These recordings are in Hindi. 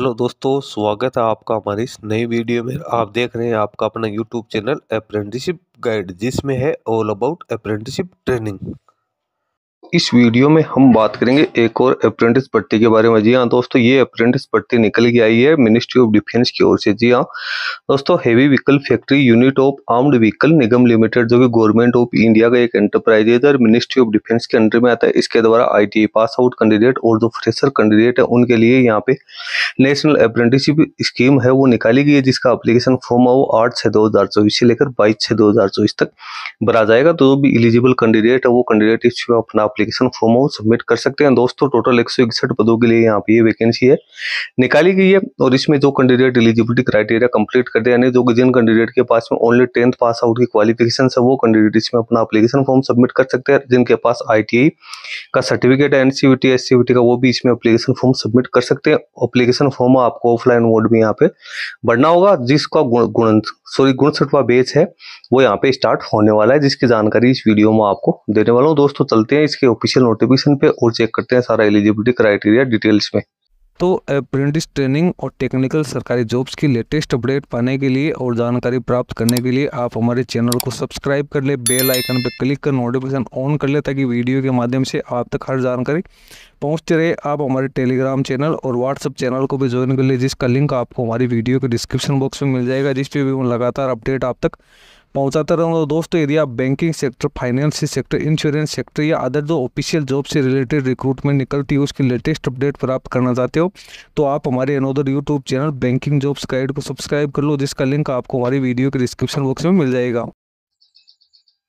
हेलो दोस्तों स्वागत है आपका हमारे इस नई वीडियो में आप देख रहे हैं आपका अपना यूट्यूब चैनल अप्रेंटिसिप गाइड जिसमें है ऑल अबाउट अप्रेंटिसिप ट्रेनिंग इस वीडियो में हम बात करेंगे एक और अप्रेंटिस भर्ती के बारे में जी हाँ दोस्तों ये अप्रेंटिस भर्ती निकल के आई है मिनिस्ट्री ऑफ डिफेंस की ओर से जी हाँ दोस्तों heavy vehicle factory unit of armoured vehicle Nigam limited जो कि गवर्नमेंट ऑफ इंडिया का एक एंटरप्राइज है इधर मिनिस्ट्री ऑफ डिफेंस के अंडर में आता है इसके द्वारा आई पास आउट कैंडिडेट और जो फ्रेशर कैंडिडेट है उनके लिए यहाँ पे नेशनल अप्रेंटिसशिप स्कीम है वो निकाली गई है जिसका अप्लीकेशन फॉर्म है वो आठ छः दो हज़ार चौबीस से लेकर बाईस छः दो हज़ार चौबीस तक भरा जाएगा तो जो भी एलिजिबल कैंडिडेट है वो कैंडिडेट इसमें अपना अप्लीकेशन फॉर्म हो सबमिट कर सकते हैं दोस्तों टोटल एक पदों के लिए यहाँ पे ये वैकेंसी है निकाली गई है और इसमें जो कैंडिडेट एलिजिबिलिटी क्राइटेरिया कंप्लीट करते यानी जो जिन कैंडिडेट के पास में ओनली टेंथ पास आउट की क्वालिफिकेशन है वो कैंडिडेट इसमें अपना अपलीकेशन फॉर्म सबमिट कर सकते हैं जिनके पास आई का सर्टिफिकेट है एनसीवीटी एससीवीटी का वो भी इसमें अप्लीकेशन फॉर्म सबमिट कर सकते हैं अप्लीकेशन फॉर्म आपको ऑफलाइन मोड में यहाँ पे भरना होगा जिसका गुण गुण सॉरी गुणसठवा बेच है वो यहाँ पे स्टार्ट होने वाला है जिसकी जानकारी इस वीडियो में आपको देने वाला हूँ दोस्तों चलते हैं इसके के ऑफिशियल नोटिफिकेशन पे और चेक करते हैं सारा एलिजिबिलिटी क्राइटेरिया डिटेल्स में तो अप्रेंटिस ट्रेनिंग और टेक्निकल सरकारी जॉब्स की लेटेस्ट अपडेट पाने के लिए और जानकारी प्राप्त करने के लिए आप हमारे चैनल को सब्सक्राइब कर ले बेल आइकन पर क्लिक कर नोटिफिकेशन ऑन कर ले ताकि वीडियो के माध्यम से आप तक हर जानकारी पहुंचते रहे आप हमारे टेलीग्राम चैनल और व्हाट्सअप चैनल को भी ज्वाइन कर ले जिसका लिंक आपको हमारी वीडियो के डिस्क्रिप्शन बॉक्स में मिल जाएगा जिस पर भी लगातार अपडेट आप तक पहुंचाता रहूँगा दोस्तों यदि आप banking sector finance sector insurance sector या अदर जो ऑफिशियल जॉब से रिलेटेड रिक्रूटमेंट निकलती है उसकी लेटेस्ट अपडेट प्राप्त करना चाहते हो तो आप हमारे another YouTube channel banking jobs guide को सब्सक्राइब कर लो जिसका लिंक आपको हमारी वीडियो के डिस्क्रिप्शन बॉक्स में मिल जाएगा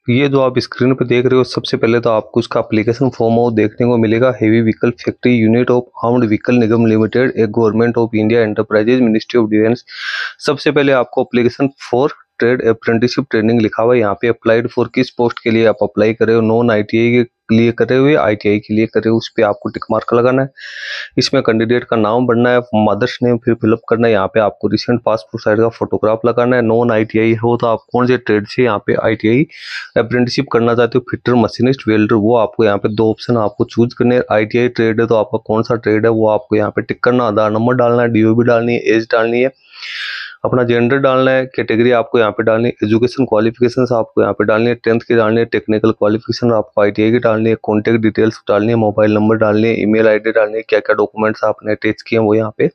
ये जो आप स्क्रीन पर देख रहे हो सबसे पहले तो आपको उसका अप्लीकेशन फॉर्म हो देखने को मिलेगा heavy vehicle factory unit of armoured vehicle Nigam limited a government of India enterprises ministry of defence सबसे पहले आपको application for trade apprenticeship training लिखा हुआ है यहाँ पे अप्लाइड फॉर किस पोस्ट के लिए आप अप्लाई करें हो नॉन आई के लिए करे हुए आईटीआई के लिए करे हुए उस पर आपको टिक मार्क लगाना है इसमें कैंडिडेट का नाम बनना है मदर्स नेम फिर फिलअप करना है यहाँ पे आपको रिसेंट पासपोर्ट साइज का फोटोग्राफ लगाना है नॉन आई हो तो आप कौन से ट्रेड से यहाँ पे आई अप्रेंटिसिप करना चाहते हो फिटर मशीनिस्ट वेल्डर वो आपको यहाँ पे दो ऑप्शन आपको चूज करने आई ट्रेड है तो आपका कौन सा ट्रेड है वो आपको यहाँ पे टिक करना आधार नंबर डालना है डीओबी डालनी है एज डालनी है अपना जेंडर डालना है कैटेगरी आपको यहाँ पे डालनी है एजुकेशन क्वालिफिकेशन आपको यहाँ पे डालनी है टेंथ की डालनी है टेक्निकल क्वालिफिकेशन आपको आई की डालनी है कॉन्टेक्ट डिटेल्स डालनी है मोबाइल नंबर डालनी है ईमेल आईडी डालनी है क्या क्या डॉक्यूमेंट्स आपने अटैच किए हैं वो यहाँ पे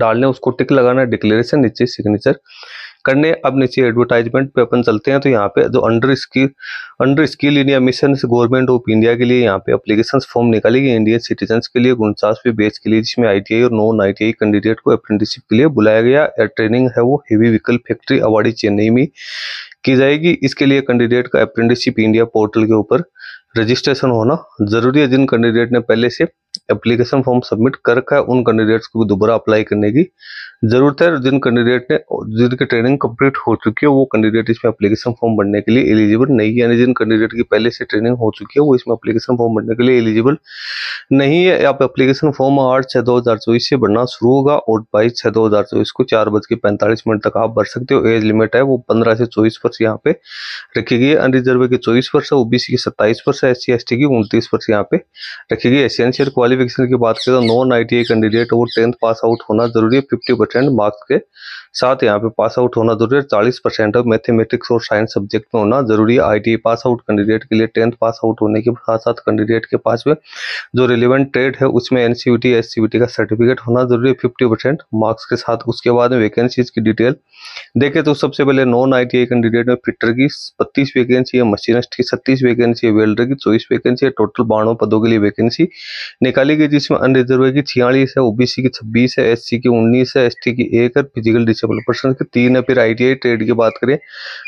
डालने उसको टिक लगाना है डिक्लेरेशन नीचे सिग्नेचर करने अब नीचे एडवर्टाइजमेंट पे अपन चलते हैं तो यहाँ पे जो under skill under skill India mission government of India के लिए यहाँ पे अप्लीकेशन फॉर्म निकालेगी इंडियन सिटीजन के लिए उनचासवे बेच के लिए जिसमें आई और नॉन आई कैंडिडेट को अप्रेंटिसिप के लिए बुलाया गया ट्रेनिंग है वो heavy vehicle factory Avadi Chennai में की जाएगी इसके लिए कैंडिडेट का अप्रेंटिसिप इंडिया पोर्टल के ऊपर रजिस्ट्रेशन होना जरूरी है जिन कैंडिडेट ने पहले से एप्लीकेशन फॉर्म सबमिट कर रखा है उन कैंडिडेट्स को दोबारा अप्लाई करने की ज़रूरत है जिन कैंडिडेट ने जिनकी ट्रेनिंग कंप्लीट हो चुकी है वो कैंडिडेट इसमें एप्लीकेशन फॉर्म भरने के लिए एलिजिबल नहीं है यानी जिन कैंडिडेट की पहले से ट्रेनिंग हो चुकी है वो इसमें एप्लीकेशन फॉर्म भरने के लिए एलिजिबल नहीं है आप एप्लीकेशन फॉर्म आठ छः दो हज़ार चौबीस से भरना शुरू होगा और बाईस छः दो हज़ार चौबीस को चार बज के पैंतालीस मिनट तक आप भर सकते हो एज लिमिट है वो पंद्रह से चौबीस वर्ष यहाँ पे रखी गई है अनरिजर्व के चौबीस वर्ष है ओबीसी के सत्ताईस वर्ष है एस सी की उनतीस वर्ष यहाँ पे रखी गई एसेंशियल क्वालिफिकेशन की बात करें तो नॉन आई कैंडिडेट और टेंथ पास आउट होना जरूरी है फिफ्टी परसेंट मार्क्स के साथ यहाँ पे पास आउट होना जरूरी है चालीस परसेंट मैथमेटिक्स और साइंस सब्जेक्ट में होना जरूरी है आई पास आउट कैंडिडेट के लिए टेंथ पास आउट होने के साथ साथ कैंडिडेट के पास में जो रिलेवेंट ट्रेड है उसमें एन सी का सर्टिफिकेट होना जरूरी है फिफ्टी मार्क्स के साथ उसके बाद में वैकेंसीज की डिटेल देखें तो सबसे पहले नॉन आई कैंडिडेट में फिटर की बत्तीस वैकेंसी है मशीनिस्ट की छत्तीस वैकेंसी है वेल्डर की चौबीस वैकेंसी है टोटल बानवे पदों के लिए वैकेंसी निकाली गई जिसमें अनरिजर्व की छियालीस है ओबीसी की छब्बीस है एस की उन्नीस है एस की एक है फिजिकल डेवलपर संघ के तीन है फिर आईटीआई ट्रेड की बात करें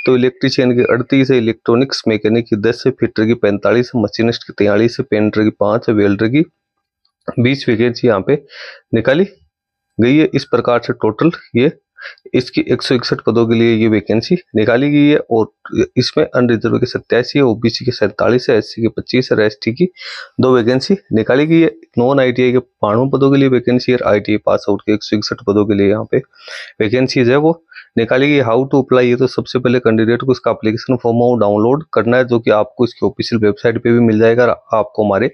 तो इलेक्ट्रीशियन की अड़तीस है इलेक्ट्रॉनिक्स मैकेनिक की दस है फिटर की पैंतालीस है मशीनिस्ट की तैयलीस है पेंटर की पांच है वेल्डर की बीस वैकेंसी यहाँ पे निकाली गई है इस प्रकार से टोटल ये इसकी एक पदों के लिए ये वैकेंसी निकाली गई है और इसमें अनरिजर्व के है ओबीसी के सैंतालीस है एस के पच्चीस और एस की दो वैकेंसी निकाली गई है नॉन आई के बानवे पदों के लिए वैकेंसी और आई पास आउट के एक पदों के लिए यहाँ पे वैकेंसीज है वो निकाली गई हाउ टू अप्लाई ये तो सबसे पहले कैंडिडेट को इसका अप्लीकेशन फॉर्म वो डाउनलोड करना है जो कि आपको इसकी ऑफिशियल वेबसाइट पे भी मिल जाएगा आपको हमारे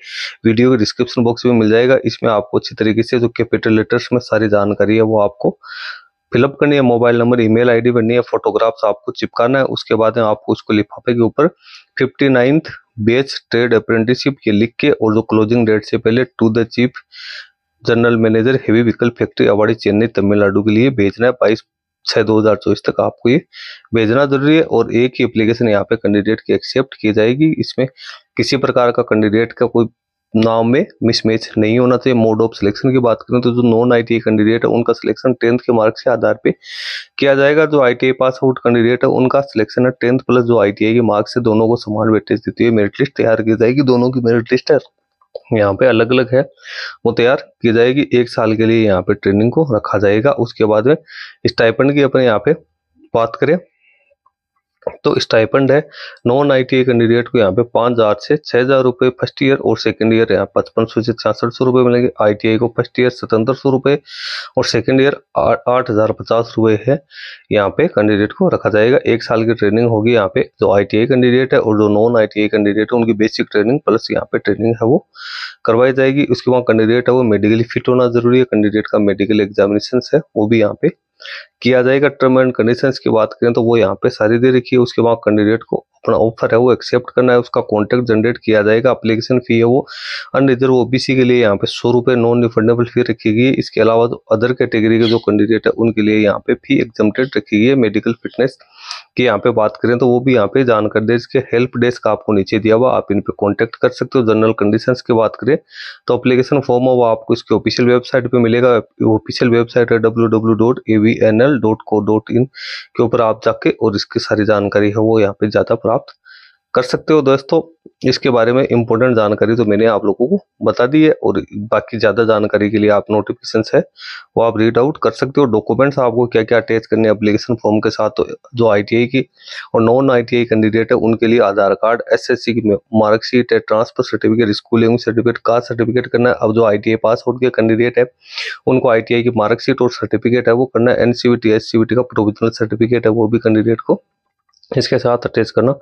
वीडियो के डिस्क्रिप्शन बॉक्स में मिल जाएगा इसमें आपको अच्छी तरीके से जो कैपिटल लेटर्स में सारी जानकारी है वो आपको फिलअप करनी है मोबाइल नंबर ईमेल आईडी भरनी है फोटोग्राफ्स आपको चिपकाना है उसके बाद में आपको उसको लिफाफे के ऊपर fifty ninth batch trade apprenticeship ये लिख के और जो क्लोजिंग डेट से पहले to the chief general manager heavy vehicle factory Avadi Chennai Tamil Nadu के लिए भेजना है बाईस छः दो हज़ार चौबीस तक आपको ये भेजना जरूरी है और एक ही अप्लीकेशन यहाँ पे कैंडिडेट की एक्सेप्ट की जाएगी इसमें किसी प्रकार का कैंडिडेट का कोई नाम में मिसमैच नहीं होना चाहिए मोड ऑफ सिलेक्शन की बात करें तो जो नॉन आई कैंडिडेट है उनका सिलेक्शन टेंथ के मार्क्स के आधार पे किया जाएगा जो आई पास आउट कैंडिडेट है उनका सिलेक्शन है टेंथ प्लस जो आई के मार्क्स है दोनों को समान वेटेज देती हुई मेरिट लिस्ट तैयार की जाएगी दोनों की मेरिट लिस्ट है यहाँ पे अलग अलग है वो तैयार की जाएगी एक साल के लिए यहाँ पे ट्रेनिंग को रखा जाएगा उसके बाद में स्टाइपेंड की अपने यहाँ पे बात करें तो स्टाइपेंड है नॉन आई टी कैंडिडेट को यहाँ पे पाँच हज़ार से छः हज़ार रुपये फर्स्ट ईयर और सेकंड ईयर यहाँ पचपन सौ से छियासठ सौ रुपये मिलेंगे आई को फर्स्ट ईयर सतहत्तर सौ रुपये और सेकंड ईयर आठ हज़ार पचास रुपये है यहाँ पे कैंडिडेट को रखा जाएगा एक साल की ट्रेनिंग होगी यहाँ पे जो आई कैंडिडेट है और जो नॉन आई कैंडिडेट है उनकी बेसिक ट्रेनिंग प्लस यहाँ पे ट्रेनिंग है वो करवाई जाएगी उसके बाद कैंडिडेट है वो मेडिकली फिट होना जरूरी है कैंडिडेट का मेडिकल एग्जामिनेशन है वो भी यहाँ पे किया जाएगा टर्म एंड कंडीशंस की बात करें तो वो यहाँ पे सारी दे रखी है उसके बाद कैंडिडेट को अपना ऑफर है वो एक्सेप्ट करना है उसका कॉन्टैक्ट जनरेट किया जाएगा अप्लीकेशन फी है वो अंड अनरिजर्व ओबीसी के लिए यहाँ पे सौ रुपये नॉन रिफंडेबल फी रखी गई है इसके अलावा अदर तो कैटेगरी के जो कैंडिडेट है उनके लिए यहाँ पे फी एग्जम्प्टेड रखी गई है मेडिकल फिटनेस की यहाँ पे बात करें तो वो भी यहाँ पे जानकारी दे इसके हेल्प डेस्क आपको नीचे दिया हुआ आप इन पे कॉन्टेक्ट कर सकते हो जनरल कंडीशन की बात करें तो अप्लीकेशन फॉर्म है वो आपको इसके ऑफिशियल वेबसाइट पे मिलेगा ऑफिशियल वेबसाइट है डब्ल्यू के ऊपर आप जाके और इसकी सारी जानकारी है वो यहाँ पे ज़्यादा प्राप्त कर सकते हो दोस्तों इसके बारे में इम्पोर्टेंट जानकारी तो मैंने आप लोगों को बता दी है और बाकी ज़्यादा जानकारी के लिए आप नोटिफिकेशन है वो आप रीड आउट कर सकते हो डॉक्यूमेंट्स आपको क्या क्या अटैच करने अप्लीकेशन फॉर्म के साथ तो जो आईटीआई की और नॉन आईटीआई कैंडिडेट है उनके लिए आधार कार्ड एसएससी की मार्कशीट है transfer certificate schooling certificate caste certificate करना है अब जो आई पास आउट के कैंडिडेट है उनको आई की मार्कशीट और सर्टिफिकेट है वो करना है एनसीबीटी एससीबीटी का प्रोविजनल सर्टिफिकेट है वो भी कैंडिडेट को इसके साथ अटैच करना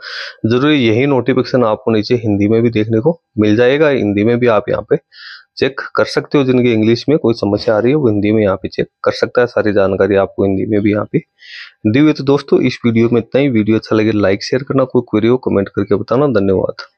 जरूरी यही नोटिफिकेशन आपको नीचे हिंदी में भी देखने को मिल जाएगा हिंदी में भी आप यहाँ पे चेक कर सकते हो जिनकी इंग्लिश में कोई समस्या आ रही है वो हिंदी में यहाँ पे चेक कर सकता है सारी जानकारी आपको हिंदी में भी यहाँ पे दी हुई तो दोस्तों इस वीडियो में इतना ही वीडियो अच्छा लगे लाइक शेयर करना कोई क्वेरी हो कमेंट करके बताना धन्यवाद